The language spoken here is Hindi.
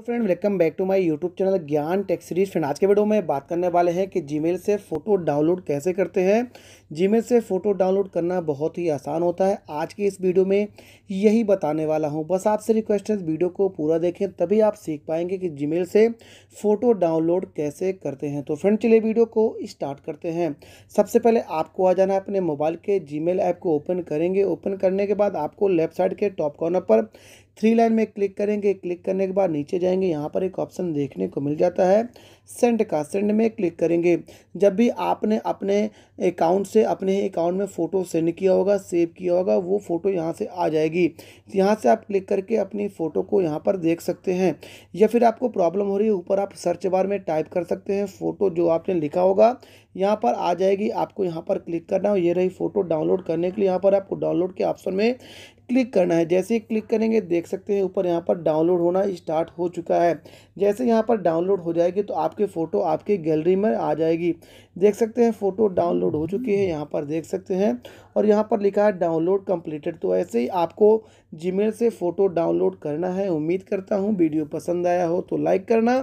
friend welcome back to my YouTube channel Gyan टेक्सरीज सीरीज फ्रेंड आज के वीडियो में बात करने वाले हैं कि जीमेल से फोटो डाउनलोड कैसे करते हैं जीमेल से फ़ोटो डाउनलोड करना बहुत ही आसान होता है आज के इस वीडियो में यही बताने वाला हूँ बस आपसे रिक्वेस्ट है वीडियो को पूरा देखें तभी आप सीख पाएंगे कि जीमेल से फ़ोटो डाउनलोड कैसे करते हैं तो फ्रेंड चले वीडियो को स्टार्ट करते हैं सबसे पहले आपको आ जाना है अपने मोबाइल के जी ऐप को ओपन करेंगे ओपन करने के बाद आपको लेफ्ट साइड के टॉप कॉर्नर पर थ्री लाइन में क्लिक करेंगे क्लिक करने के बाद नीचे जाएंगे यहाँ पर एक ऑप्शन देखने को मिल जाता है सेंड का सेंड में क्लिक करेंगे जब भी आपने अपने अकाउंट से अपने अकाउंट में फ़ोटो सेंड किया होगा सेव किया होगा वो फ़ोटो यहाँ से आ जाएगी यहाँ से आप क्लिक करके अपनी फ़ोटो को यहाँ पर देख सकते हैं या फिर आपको प्रॉब्लम हो रही है ऊपर आप सर्च बार में टाइप कर सकते हैं फ़ोटो जो आपने लिखा होगा यहाँ पर आ जाएगी आपको यहाँ पर क्लिक करना है ये रही फ़ोटो डाउनलोड करने के लिए यहाँ पर आपको डाउनलोड के ऑप्शन में क्लिक करना है जैसे ही क्लिक करेंगे देख सकते हैं ऊपर यहाँ पर डाउनलोड होना स्टार्ट हो चुका है जैसे यहाँ पर डाउनलोड हो जाएगी तो आपके फ़ोटो आपके गैलरी में आ जाएगी देख सकते हैं फ़ोटो डाउनलोड हो चुकी है यहाँ पर देख सकते हैं और यहाँ पर लिखा है डाउनलोड कम्प्लीटेड तो ऐसे ही आपको जीमेल से फ़ोटो डाउनलोड करना है उम्मीद करता हूँ वीडियो पसंद आया हो तो लाइक करना